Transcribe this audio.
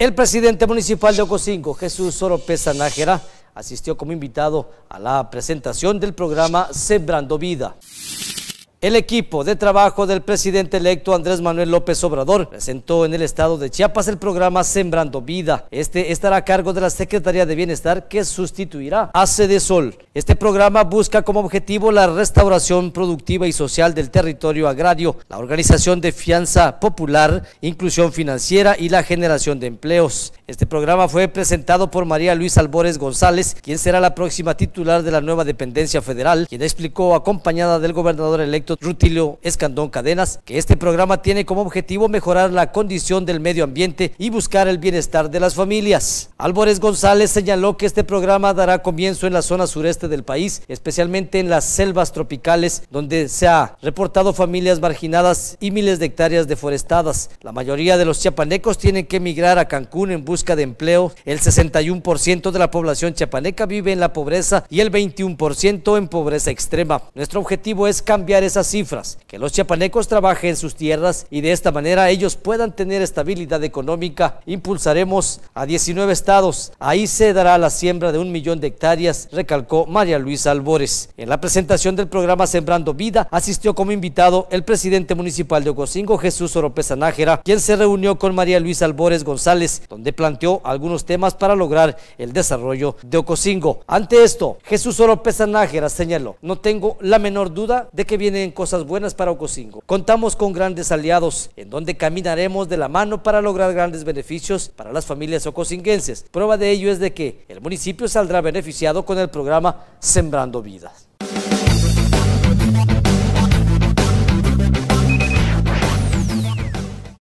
El presidente municipal de Ocosingo, Jesús Oropesa Nájera, asistió como invitado a la presentación del programa Sembrando Vida. El equipo de trabajo del presidente electo Andrés Manuel López Obrador presentó en el estado de Chiapas el programa Sembrando Vida. Este estará a cargo de la Secretaría de Bienestar que sustituirá a de Sol. Este programa busca como objetivo la restauración productiva y social del territorio agrario, la organización de fianza popular, inclusión financiera y la generación de empleos. Este programa fue presentado por María Luis Albores González, quien será la próxima titular de la nueva dependencia federal, quien explicó acompañada del gobernador electo Rutilio Escandón Cadenas que este programa tiene como objetivo mejorar la condición del medio ambiente y buscar el bienestar de las familias. Álvarez González señaló que este programa dará comienzo en la zona sureste del país, especialmente en las selvas tropicales, donde se ha reportado familias marginadas y miles de hectáreas deforestadas. La mayoría de los chiapanecos tienen que emigrar a Cancún en busca de empleo. El 61% de la población chiapaneca vive en la pobreza y el 21% en pobreza extrema. Nuestro objetivo es cambiar esa cifras, que los chiapanecos trabajen en sus tierras y de esta manera ellos puedan tener estabilidad económica. Impulsaremos a 19 estados. Ahí se dará la siembra de un millón de hectáreas, recalcó María Luisa Albores. En la presentación del programa Sembrando Vida asistió como invitado el presidente municipal de Ocosingo, Jesús Oropeza Nájera, quien se reunió con María Luisa Albores González, donde planteó algunos temas para lograr el desarrollo de Ocosingo. Ante esto, Jesús Oropeza Nájera señaló, no tengo la menor duda de que vienen cosas buenas para Ocosingo. Contamos con grandes aliados, en donde caminaremos de la mano para lograr grandes beneficios para las familias ocosinguenses. Prueba de ello es de que el municipio saldrá beneficiado con el programa Sembrando Vidas.